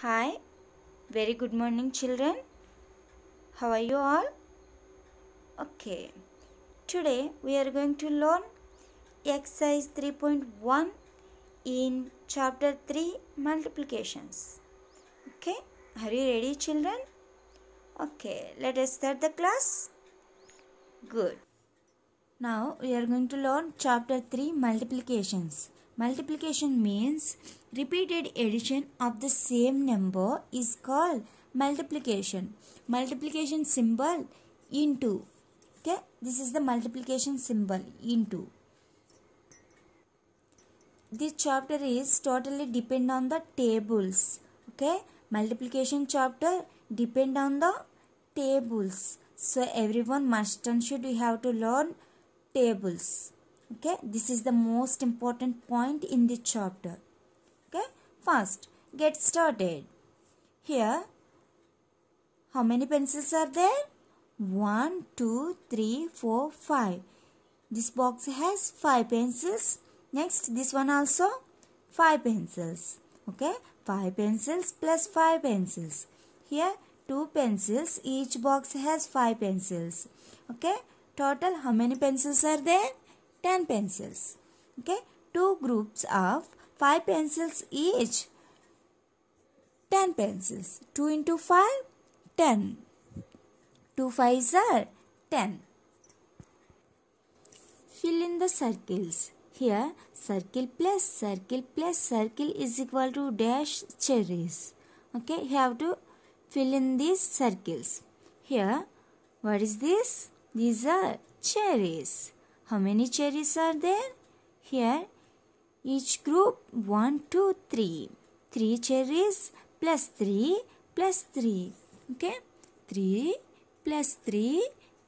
Hi, very good morning children. How are you all? Okay, today we are going to learn exercise 3.1 in chapter 3 multiplications. Okay, are you ready children? Okay, let us start the class. Good. Now we are going to learn chapter 3 multiplications. Multiplication means repeated addition of the same number is called multiplication. Multiplication symbol into. Okay, this is the multiplication symbol into. This chapter is totally depend on the tables. Okay, multiplication chapter depend on the tables. So everyone must and should we have to learn tables okay this is the most important point in this chapter okay first get started here how many pencils are there One, two, three, four, five. this box has 5 pencils next this one also 5 pencils okay 5 pencils plus 5 pencils here 2 pencils each box has 5 pencils okay total how many pencils are there 10 pencils. Okay, two groups of 5 pencils each, 10 pencils. 2 into 5, 10. 2 5s are 10. Fill in the circles. Here, circle plus circle plus circle is equal to dash cherries. Okay, you have to fill in these circles. Here, what is this? These are cherries. How many cherries are there? Here, each group 1, 2, 3. 3 cherries plus 3 plus 3. Okay? 3 plus 3,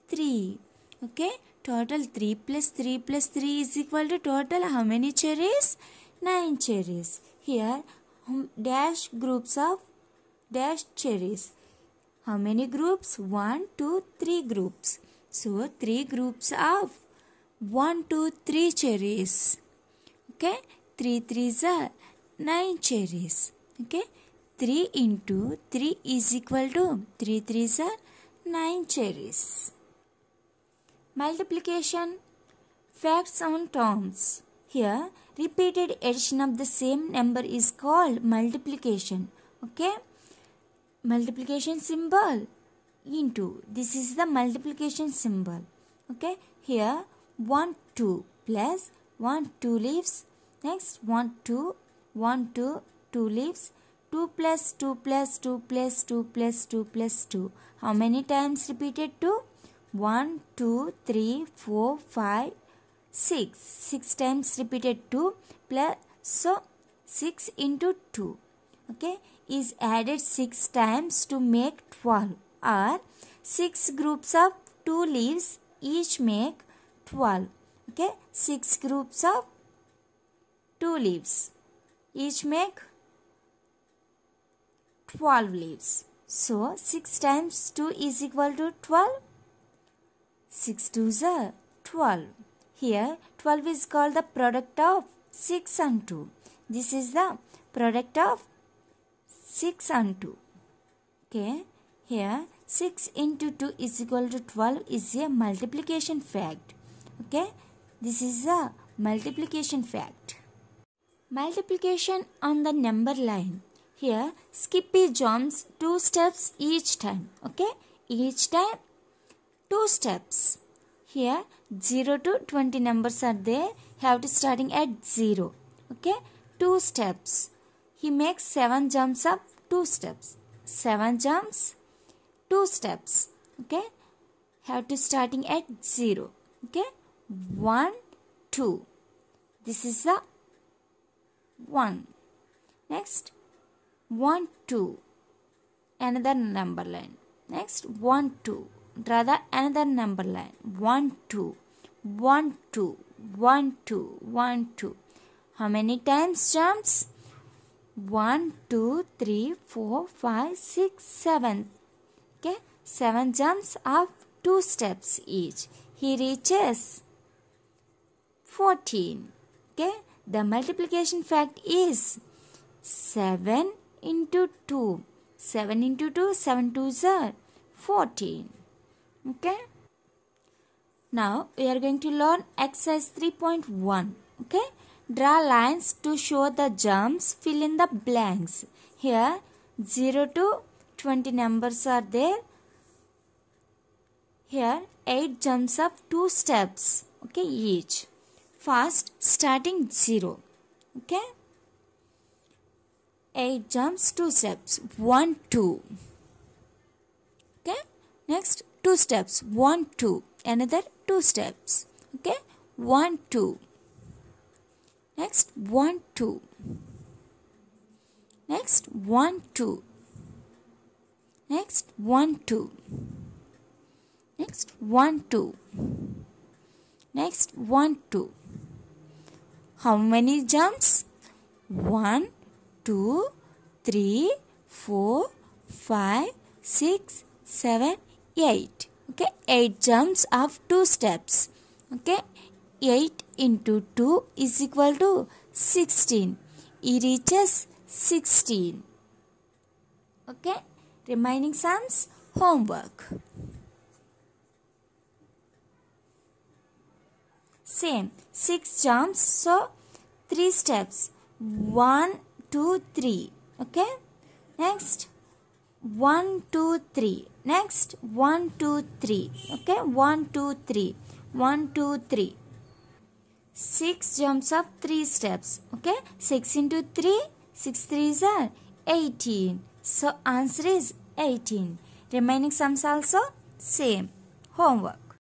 3. Okay? Total 3 plus 3 plus 3 is equal to total how many cherries? 9 cherries. Here, um, dash groups of dash cherries. How many groups? 1, 2, 3 groups. So, 3 groups of 1 2 3 cherries okay 3 3 are 9 cherries okay 3 into 3 is equal to 3 3 are 9 cherries multiplication facts on terms here repeated addition of the same number is called multiplication okay multiplication symbol into this is the multiplication symbol okay here 1 2 plus 1 2 leaves next one two one two two leaves 2 plus 2 plus 2 plus 2 plus 2 plus 2 how many times repeated 2 times repeated 2 plus so 6 into 2 okay is added 6 times to make 12 or 6 groups of 2 leaves each make 12 okay six groups of two leaves each make 12 leaves so 6 times 2 is equal to 12 6 2s are 12 here 12 is called the product of 6 and 2 this is the product of 6 and 2 okay here 6 into 2 is equal to 12 is a multiplication fact okay this is a multiplication fact multiplication on the number line here skippy jumps two steps each time okay each time two steps here 0 to 20 numbers are there have to starting at 0 okay two steps he makes seven jumps up two steps seven jumps two steps okay have to starting at 0 okay one, two. This is the one. Next, one, two. Another number line. Next, one, two. Draw the another number line. One, two. One, two. One, two. One, two. How many times jumps? One, two, three, four, five, six, seven. Okay, seven jumps of two steps each. He reaches 14. Okay, the multiplication fact is 7 into 2. 7 into 2, 7 to 14. Okay. Now we are going to learn exercise 3.1. Okay. Draw lines to show the jumps, fill in the blanks. Here 0 to 20 numbers are there. Here 8 jumps up 2 steps. Okay, each. First, starting 0. Okay? 8 jumps 2 steps 1 2 okay next 2 steps 1 2 another 2 steps okay 1 2 next 1 2 next 1 2 next 1 2 next 1 2 next 1 2 how many jumps? 1, 2, 3, 4, 5, 6, 7, 8. Okay, 8 jumps of 2 steps. Okay, 8 into 2 is equal to 16. It reaches 16. Okay, remaining sums homework. same. 6 jumps. So, 3 steps. One two three. Okay. Next. one two three. Next. one two three. Okay. One two three. One 6 jumps of 3 steps. Okay. 6 into 3. Six threes are 18. So, answer is 18. Remaining sums also same. Homework.